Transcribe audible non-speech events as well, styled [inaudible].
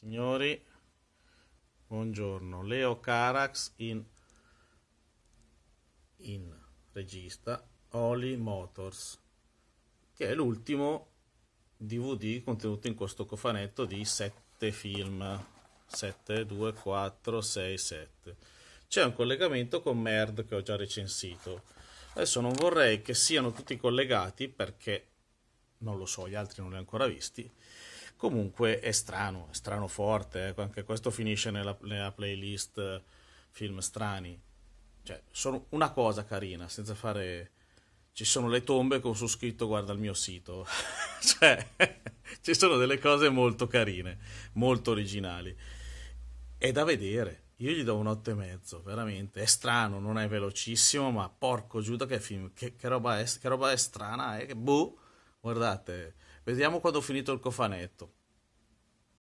Signori, buongiorno. Leo Carax in, in regista Oli Motors, che è l'ultimo DVD contenuto in questo cofanetto di 7 film. 7, 2, 4, 6, 7. C'è un collegamento con Merd che ho già recensito. Adesso non vorrei che siano tutti collegati perché non lo so, gli altri non li ho ancora visti Comunque è strano, è strano forte, eh? anche questo finisce nella, nella playlist eh, film strani. Cioè, sono una cosa carina, senza fare... Ci sono le tombe con su scritto guarda il mio sito. [laughs] cioè, [laughs] ci sono delle cose molto carine, molto originali. È da vedere. Io gli do un 8 e mezzo, veramente. È strano, non è velocissimo, ma porco Giuda che film, che, che, roba, è, che roba è strana, eh? boh, guardate Vediamo quando ho finito il cofanetto.